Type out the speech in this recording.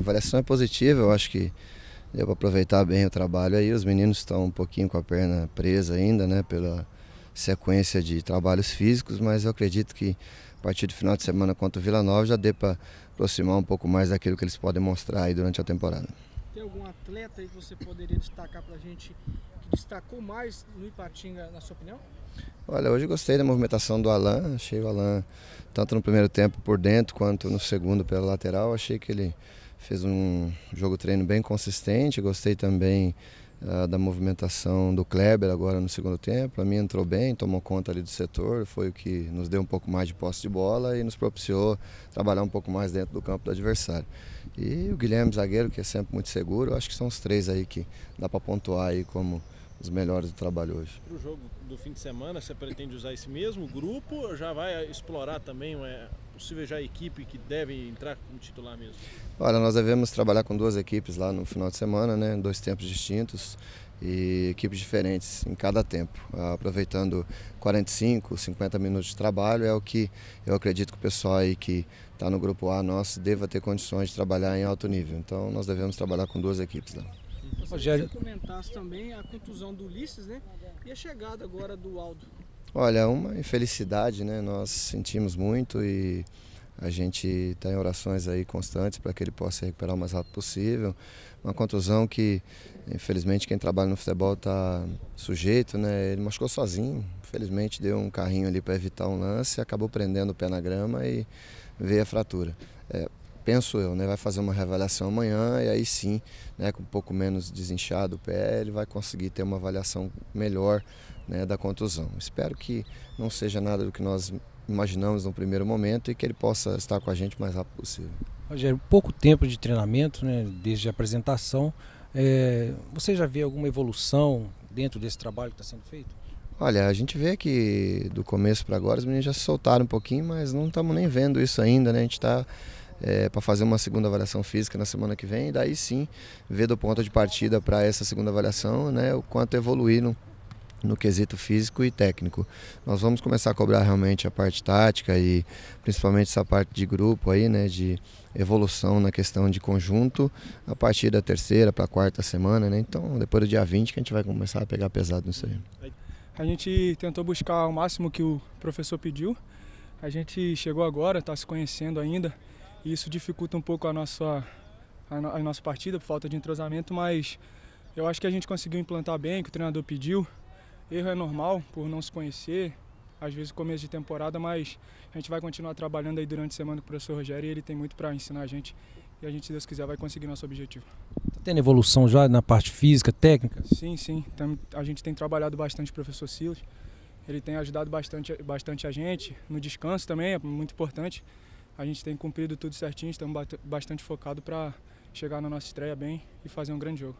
avaliação é positiva, eu acho que deu para aproveitar bem o trabalho aí. Os meninos estão um pouquinho com a perna presa ainda, né, pela sequência de trabalhos físicos, mas eu acredito que a partir do final de semana contra o Vila Nova já dê para aproximar um pouco mais daquilo que eles podem mostrar aí durante a temporada. Tem algum atleta aí que você poderia destacar para a gente que destacou mais no Ipatinga, na sua opinião? Olha, hoje gostei da movimentação do Alan, achei o Alan tanto no primeiro tempo por dentro quanto no segundo pela lateral, achei que ele fez um jogo treino bem consistente. Gostei também uh, da movimentação do Kleber agora no segundo tempo. Para mim entrou bem, tomou conta ali do setor, foi o que nos deu um pouco mais de posse de bola e nos propiciou trabalhar um pouco mais dentro do campo do adversário. E o Guilherme zagueiro, que é sempre muito seguro, acho que são os três aí que dá para pontuar aí como os melhores do trabalho hoje. Para o jogo do fim de semana, você pretende usar esse mesmo grupo ou já vai explorar também é, possível já a equipe que deve entrar como titular mesmo? Olha, nós devemos trabalhar com duas equipes lá no final de semana, né? Dois tempos distintos e equipes diferentes em cada tempo, ah, aproveitando 45, 50 minutos de trabalho é o que eu acredito que o pessoal aí que está no grupo A nosso deva ter condições de trabalhar em alto nível. Então nós devemos trabalhar com duas equipes lá. Você comentasse também a contusão do Ulisses, né? E a chegada agora do Aldo. Olha, uma infelicidade, né? Nós sentimos muito e a gente está em orações aí constantes para que ele possa se recuperar o mais rápido possível. Uma contusão que, infelizmente, quem trabalha no futebol está sujeito, né? Ele machucou sozinho. Infelizmente, deu um carrinho ali para evitar um lance, acabou prendendo o pé na grama e veio a fratura. É, penso eu, né, vai fazer uma reavaliação amanhã e aí sim, né, com um pouco menos desinchado o pé, ele vai conseguir ter uma avaliação melhor né, da contusão. Espero que não seja nada do que nós imaginamos no primeiro momento e que ele possa estar com a gente o mais rápido possível. Rogério, pouco tempo de treinamento, né, desde a apresentação, é, você já vê alguma evolução dentro desse trabalho que está sendo feito? Olha, a gente vê que do começo para agora os meninos já se soltaram um pouquinho, mas não estamos nem vendo isso ainda, né? A gente está é, para fazer uma segunda avaliação física na semana que vem, e daí sim ver do ponto de partida para essa segunda avaliação né, o quanto evoluíram no quesito físico e técnico. Nós vamos começar a cobrar realmente a parte tática e principalmente essa parte de grupo aí, né, de evolução na questão de conjunto a partir da terceira para a quarta semana, né? Então, depois do dia 20 que a gente vai começar a pegar pesado nisso aí. A gente tentou buscar o máximo que o professor pediu. A gente chegou agora, está se conhecendo ainda e isso dificulta um pouco a nossa, a, no, a nossa partida por falta de entrosamento, mas eu acho que a gente conseguiu implantar bem, o que o treinador pediu. Erro é normal por não se conhecer, às vezes começo de temporada, mas a gente vai continuar trabalhando aí durante a semana com o professor Rogério e ele tem muito para ensinar a gente e a gente, se Deus quiser, vai conseguir nosso objetivo. Está tendo evolução já na parte física, técnica? Sim, sim. Tem, a gente tem trabalhado bastante o professor Silas. Ele tem ajudado bastante, bastante a gente no descanso também, é muito importante a gente tem cumprido tudo certinho, estamos bastante focados para chegar na nossa estreia bem e fazer um grande jogo.